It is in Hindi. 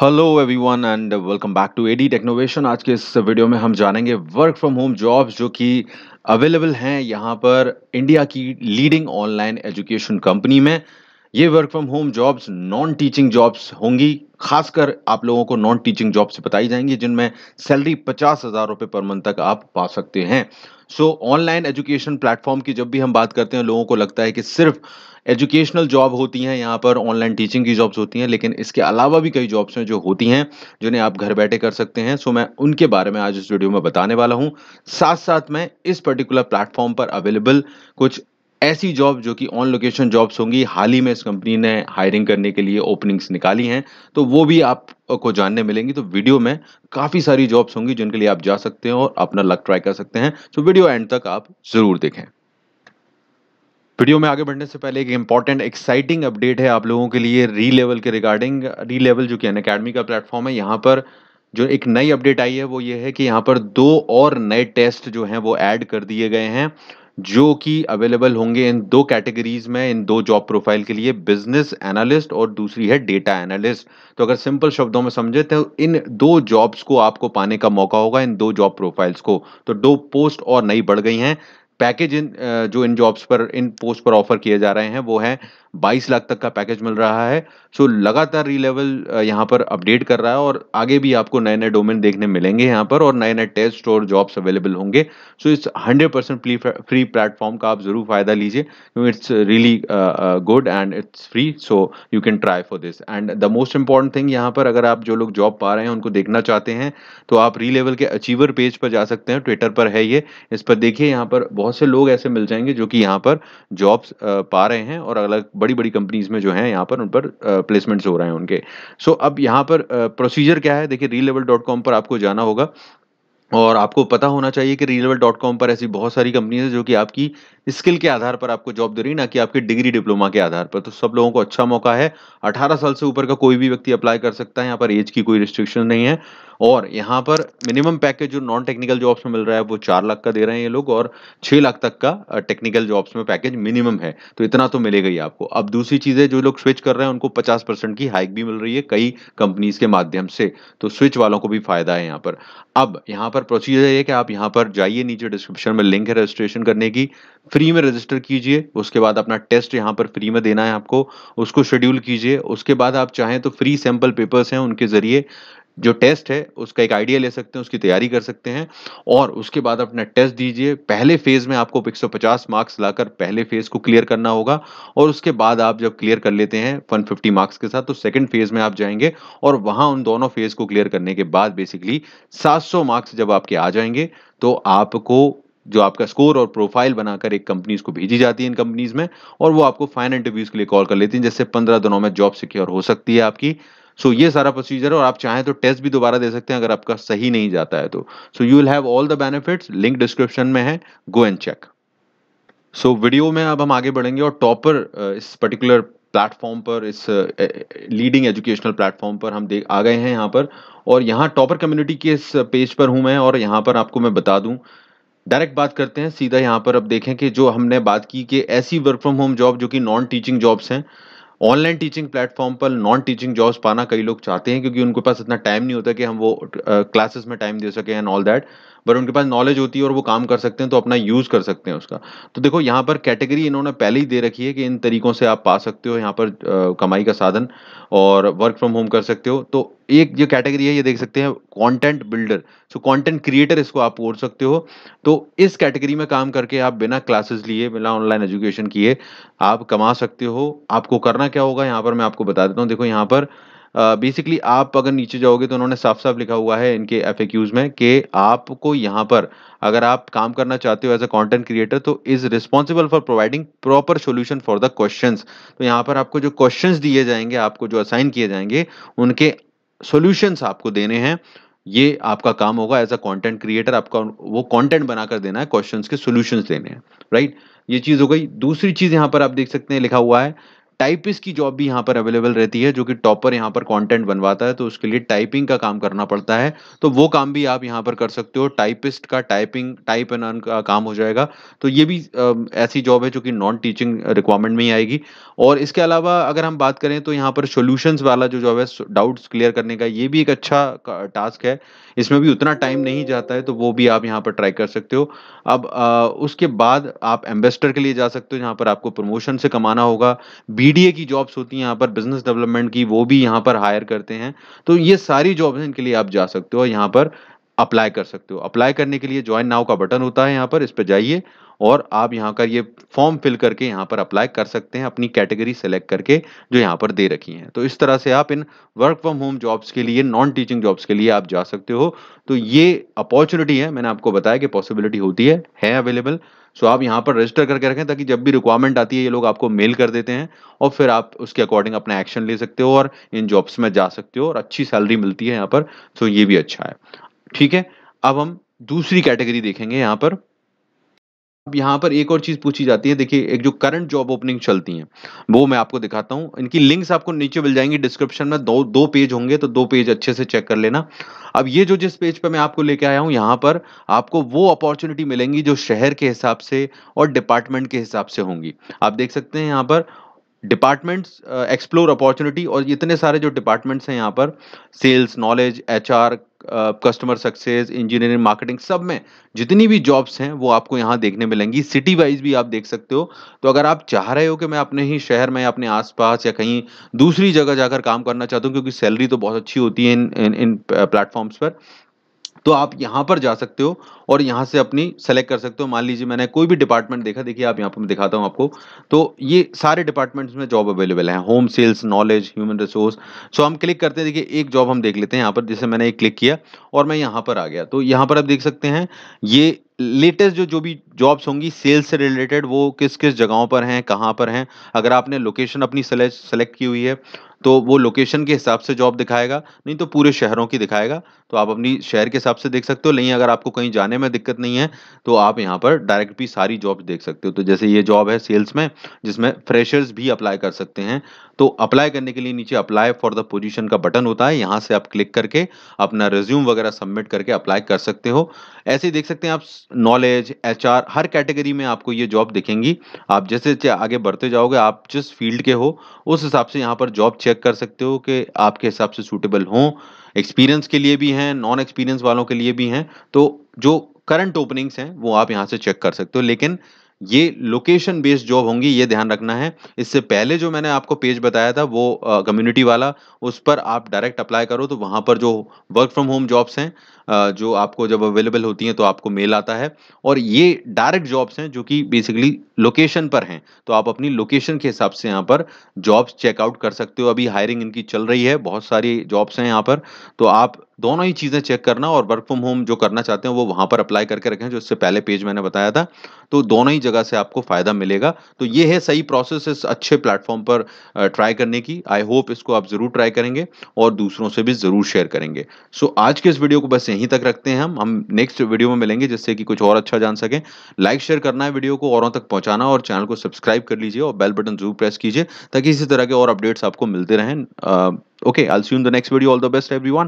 Hello everyone and welcome back to AD Technovation आज के इस वीडियो में हम जानेंगे वर्क फ्रॉम होम जॉब्स जो कि अवेलेबल हैं यहां पर इंडिया की लीडिंग ऑनलाइन एजुकेशन कंपनी में ये work from home jobs non teaching jobs होंगी खासकर आप लोगों को नॉन टीचिंग जॉब्स बताई जाएंगी जिनमें सैलरी पचास हज़ार रुपये पर मंथ तक आप पा सकते हैं सो ऑनलाइन एजुकेशन प्लेटफॉर्म की जब भी हम बात करते हैं लोगों को लगता है कि सिर्फ एजुकेशनल जॉब होती हैं यहाँ पर ऑनलाइन टीचिंग की जॉब्स होती हैं लेकिन इसके अलावा भी कई जॉब्स हैं जो होती हैं जिन्हें आप घर बैठे कर सकते हैं सो मैं उनके बारे में आज इस वीडियो में बताने वाला हूँ साथ साथ मैं इस पर्टिकुलर प्लेटफॉर्म पर अवेलेबल कुछ ऐसी जॉब जो कि ऑन लोकेशन जॉब्स होंगी हाल ही में इस कंपनी ने हायरिंग करने के लिए ओपनिंग्स निकाली हैं तो वो भी आपको जानने मिलेंगी तो वीडियो में काफ़ी सारी जॉब्स होंगी जिनके लिए आप जा सकते हैं और अपना लक ट्राई कर सकते हैं तो वीडियो एंड तक आप ज़रूर देखें वीडियो में आगे बढ़ने से पहले एक इंपॉर्टेंट एक्साइटिंग अपडेट है आप लोगों के लिए री लेवल के रिगार्डिंग री लेवल जो कि अन अकेडमी का प्लेटफॉर्म है यहाँ पर जो एक नई अपडेट आई है वो ये है कि यहाँ पर दो और नए टेस्ट जो हैं वो ऐड कर दिए गए हैं जो कि अवेलेबल होंगे इन दो कैटेगरीज में इन दो जॉब प्रोफाइल के लिए बिजनेस एनालिस्ट और दूसरी है डेटा एनालिस्ट तो अगर सिंपल शब्दों में समझे तो इन दो जॉब्स को आपको पाने का मौका होगा इन दो जॉब प्रोफाइल्स को तो दो पोस्ट और नई बढ़ गई हैं पैकेज इन जो इन जॉब्स पर इन पोस्ट पर ऑफर किए जा रहे हैं वो है 22 लाख तक का पैकेज मिल रहा है सो लगातार री लेवल यहाँ पर अपडेट कर रहा है और आगे भी आपको नए नए डोमेन देखने मिलेंगे यहाँ पर और नए नए टेस्ट और जॉब्स अवेलेबल होंगे सो इस हंड्रेड परसेंट फ्री प्लेटफॉर्म का आप ज़रूर फ़ायदा लीजिए क्योंकि it's really good and it's free so you can try for this and the most important thing यहाँ पर अगर आप जो लोग जॉब पा रहे हैं उनको देखना चाहते हैं तो आप री लेवल के अचीवर पेज पर जा सकते हैं ट्विटर पर है ये इस पर देखिए यहाँ पर बहुत से लोग ऐसे मिल जाएंगे जो कि यहाँ पर जॉब्स पा रहे हैं और अलग बड़ी बड़ी कंपनीज में जो है यहाँ पर उन पर प्लेसमेंट्स हो रहे हैं उनके सो so, अब यहाँ पर प्रोसीजर क्या है देखिए री लेवल डॉट कॉम पर आपको जाना होगा और आपको पता होना चाहिए कि रीलेवल डॉट कॉम पर ऐसी बहुत सारी कंपनीज है जो कि आपकी स्किल के आधार पर आपको जॉब दे रही है ना कि आपके डिग्री डिप्लोमा के आधार पर तो सब लोगों को अच्छा मौका है 18 साल से ऊपर का कोई भी व्यक्ति अप्लाई कर सकता है यहाँ पर एज की कोई रिस्ट्रिक्शन नहीं है और यहाँ पर मिनिमम पैकेज जो नॉन टेक्निकल जॉब्स में मिल रहा है वो चार लाख का दे रहे हैं ये लोग और छह लाख तक का टेक्निकल जॉब्स में पैकेज मिनिमम है तो इतना तो मिलेगा ही आपको अब दूसरी चीज है जो लोग स्विच कर रहे हैं उनको पचास परसेंट की हाइक भी मिल रही है कई कंपनीज के माध्यम से तो स्विच वालों को भी फायदा है यहाँ पर अब यहाँ पर पर प्रोसीजर ये कि आप यहाँ पर जाइए नीचे डिस्क्रिप्शन में लिंक है रजिस्ट्रेशन करने की फ्री में रजिस्टर कीजिए उसके बाद अपना टेस्ट यहाँ पर फ्री में देना है आपको उसको शेड्यूल कीजिए उसके बाद आप चाहें तो फ्री सैम्पल पेपर्स हैं उनके ज़रिए जो टेस्ट है उसका एक आइडिया ले सकते हैं उसकी तैयारी कर सकते हैं और उसके बाद अपना टेस्ट दीजिए पहले फेज़ में आपको 150 मार्क्स लाकर पहले फेज़ को क्लियर करना होगा और उसके बाद आप जब क्लियर कर लेते हैं 150 मार्क्स के साथ तो सेकंड फेज़ में आप जाएंगे और वहां उन दोनों फेज़ को क्लियर करने के बाद बेसिकली सात मार्क्स जब आपके आ जाएंगे तो आपको जो आपका स्कोर और प्रोफाइल बनाकर एक कंपनीज को भेजी जाती है इन कंपनीज में और वो आपको फाइनल इंटरव्यूज के लिए कॉल कर लेती हैं जैसे पंद्रह दिनों में जॉब सिक्योर हो सकती है आपकी सो so, ये सारा प्रोसीजर है और आप चाहें तो टेस्ट भी दोबारा दे सकते हैं अगर आपका सही नहीं जाता है तो so you will have all the benefits link description में है go and check so video में अब हम आगे बढ़ेंगे और टॉपर uh, इस पर्टिकुलर प्लेटफॉर्म पर इस लीडिंग एजुकेशनल प्लेटफॉर्म पर हम देख आ गए हैं यहाँ पर और यहाँ टॉपर कम्युनिटी के इस पेज uh, पर हूँ मैं और यहाँ पर आपको मैं बता दूँ डायरेक्ट बात करते हैं सीधा यहाँ पर अब देखें कि जो हमने बात की कि ऐसी वर्क फ्रॉम होम जॉब जो कि नॉन टीचिंग जॉब्स हैं ऑनलाइन टीचिंग प्लेटफॉर्म पर नॉन टीचिंग जॉब्स पाना कई लोग चाहते हैं क्योंकि उनके पास इतना टाइम नहीं होता कि हम वो क्लासेस में टाइम दे सकें एंड ऑल दैट बट उनके पास नॉलेज होती है और वो काम कर सकते हैं तो अपना यूज़ कर सकते हैं उसका तो देखो यहाँ पर कैटेगरी इन्होंने पहले ही दे रखी है कि इन तरीक़ों से आप पा सकते हो यहाँ पर कमाई का साधन और वर्क फ्रॉम होम कर सकते हो तो एक जो कैटेगरी है ये देख सकते हैं content builder so content creator इसको आप बोल सकते हो तो इस कैटेगरी में काम करके आप बिना क्लासेस लिए बिना ऑनलाइन एजुकेशन किए आप कमा सकते हो आपको करना क्या होगा यहाँ पर मैं आपको बता देता हूँ देखो यहाँ पर बेसिकली आप अगर नीचे जाओगे तो उन्होंने साफ साफ लिखा हुआ है इनके एफ में कि आपको यहाँ पर अगर आप काम करना चाहते हो एज अ कॉन्टेंट क्रिएटर तो is responsible for providing proper solution for the question तो यहाँ पर आपको जो क्वेश्चन दिए जाएंगे आपको जो असाइन किए जाएंगे उनके सोल्यूशंस आपको देने हैं ये आपका काम होगा एज अ कॉन्टेंट क्रिएटर आपका वो कॉन्टेंट बनाकर देना है क्वेश्चन के सोल्यूशन देने हैं राइट right? ये चीज़ हो गई दूसरी चीज़ यहाँ पर आप देख सकते हैं लिखा हुआ है टाइपिस्ट की जॉब भी यहाँ पर अवेलेबल रहती है जो कि टॉपर यहाँ पर कंटेंट बनवाता है तो उसके लिए टाइपिंग का काम करना पड़ता है तो वो काम भी आप यहाँ पर कर सकते हो टाइपिस्ट का टाइपिंग टाइप एंड अर्न का काम हो जाएगा तो ये भी ऐसी जॉब है जो कि नॉन टीचिंग रिक्वायरमेंट में ही आएगी और इसके अलावा अगर हम बात करें तो यहाँ पर सोल्यूशंस वाला जो जॉब है डाउट्स क्लियर करने का ये भी एक अच्छा टास्क है इसमें भी उतना टाइम नहीं जाता है तो वो भी आप यहाँ पर ट्राई कर सकते हो अब उसके बाद आप एम्बेसडर के लिए जा सकते हो जहाँ पर आपको प्रमोशन से कमाना होगा बी बीडीए की जॉब्स होती हैं यहाँ पर बिजनेस डेवलपमेंट की वो भी यहाँ पर हायर करते हैं तो ये सारी जॉब्स इनके लिए आप जा सकते हो यहाँ पर अप्लाई कर सकते हो अप्लाई करने के लिए ज्वाइन नाव का बटन होता है यहाँ पर इस पर जाइए और आप यहाँ का ये फॉर्म फिल करके यहाँ पर अप्लाई कर सकते हैं अपनी कैटेगरी सेलेक्ट करके जो यहाँ पर दे रखी हैं तो इस तरह से आप इन वर्क फ्रॉम होम जॉब्स के लिए नॉन टीचिंग जॉब्स के लिए आप जा सकते हो तो ये अपॉर्चुनिटी है मैंने आपको बताया कि पॉसिबिलिटी होती है है अवेलेबल सो आप यहाँ पर रजिस्टर करके रखें ताकि जब भी रिक्वायरमेंट आती है ये लोग आपको मेल कर देते हैं और फिर आप उसके अकॉर्डिंग अपना एक्शन ले सकते हो और इन जॉब्स में जा सकते हो और अच्छी सैलरी मिलती है यहाँ पर सो तो ये भी अच्छा है ठीक है अब हम दूसरी कैटेगरी देखेंगे यहां पर अब यहां पर एक और चीज पूछी जाती है देखिए एक जो करंट जॉब ओपनिंग चलती हैं वो मैं आपको दिखाता हूं इनकी लिंक्स आपको नीचे मिल जाएंगी डिस्क्रिप्शन में दो दो पेज होंगे तो दो पेज अच्छे से चेक कर लेना अब ये जो जिस पेज पर मैं आपको लेके आया हूं यहां पर आपको वो अपॉर्चुनिटी मिलेंगी जो शहर के हिसाब से और डिपार्टमेंट के हिसाब से होंगी आप देख सकते हैं यहां पर डिपार्टमेंट्स एक्सप्लोर अपॉर्चुनिटी और इतने सारे जो डिपार्टमेंट्स हैं यहाँ पर sales knowledge H R customer success engineering marketing सब में जितनी भी जॉब्स हैं वो आपको यहाँ देखने मिलेंगी सिटी वाइज भी आप देख सकते हो तो अगर आप चाह रहे हो कि मैं अपने ही शहर में अपने आसपास या कहीं दूसरी जगह जाकर काम करना चाहता हूँ क्योंकि सैलरी तो बहुत अच्छी होती है इन इन, इन प्लेटफॉर्म्स uh, पर तो आप यहाँ पर जा सकते हो और यहाँ से अपनी सेलेक्ट कर सकते हो मान लीजिए मैंने कोई भी डिपार्टमेंट देखा देखिए आप यहाँ पर मैं दिखाता हूँ आपको तो ये सारे डिपार्टमेंट्स में जॉब अवेलेबल हैं home sales knowledge human resource so हम क्लिक करते हैं देखिए एक जॉब हम देख लेते हैं यहाँ पर जैसे मैंने एक क्लिक किया और मैं यहाँ पर आ गया तो यहाँ पर आप देख सकते हैं ये लेटेस्ट जो जो भी जॉब्स होंगी सेल्स से रिलेटेड वो किस किस जगहों पर हैं कहाँ पर हैं अगर आपने लोकेशन अपनी सेलेक्ट की हुई है तो वो लोकेशन के हिसाब से जॉब दिखाएगा नहीं तो पूरे शहरों की दिखाएगा तो आप अपनी शहर के हिसाब से देख सकते हो नहीं अगर आपको कहीं जाने में दिक्कत नहीं है तो आप यहाँ पर डायरेक्ट भी सारी जॉब्स देख सकते हो तो जैसे ये जॉब है सेल्स में जिसमें फ्रेशर्स भी अप्लाई कर सकते हैं तो अप्लाई करने के लिए नीचे अप्लाई फॉर द पोजिशन का बटन होता है यहाँ से आप क्लिक करके अपना रिज्यूम वगैरह सबमिट करके अप्लाई कर सकते हो ऐसे ही देख सकते हैं आप नॉलेज एच हर कैटेगरी में आपको ये जॉब दिखेंगी आप जैसे जैसे आगे बढ़ते जाओगे आप जिस फील्ड के हो उस हिसाब से यहाँ पर जॉब चेक चेक कर सकते हो कि आपके हिसाब से सूटेबल हों एक्सपीरियंस के लिए भी हैं नॉन एक्सपीरियंस वालों के लिए भी हैं तो जो करंट ओपनिंग्स हैं वो आप यहाँ से चेक कर सकते हो लेकिन ये लोकेशन बेस्ड जॉब होंगी ये ध्यान रखना है इससे पहले जो मैंने आपको पेज बताया था वो कम्युनिटी वाला उस पर आप डायरेक्ट अप्लाई करो तो वहाँ पर जो वर्क फ्रॉम होम जॉब्स हैं जो आपको जब अवेलेबल होती हैं तो आपको मेल आता है और ये डायरेक्ट जॉब्स हैं जो कि बेसिकली लोकेशन पर हैं तो आप अपनी लोकेशन के हिसाब से यहाँ पर जॉब्स चेकआउट कर सकते हो अभी हायरिंग इनकी चल रही है बहुत सारी जॉब्स हैं यहाँ पर तो आप दोनों ही चीज़ें चेक करना और वर्क फ्रॉम होम जो करना चाहते हैं वो वहाँ पर अप्लाई करके रखें जो इससे पहले पेज मैंने बताया था तो दोनों ही जगह से आपको फ़ायदा मिलेगा तो ये है सही प्रोसेस इस अच्छे प्लेटफॉर्म पर ट्राई करने की आई होप इसको आप ज़रूर ट्राई करेंगे और दूसरों से भी ज़रूर शेयर करेंगे सो आज के इस वीडियो को बस यहीं तक रखते हैं हम हम नेक्स्ट वीडियो में मिलेंगे जिससे कि कुछ और अच्छा जान सकें लाइक शेयर करना है वीडियो को औरों तक पहुंचाना और चैनल को सब्सक्राइब कर लीजिए और बेल बटन जरूर प्रेस कीजिए ताकि इसी तरह के और अपडेट्स आपको मिलते रहें okay I see in the next video all the best every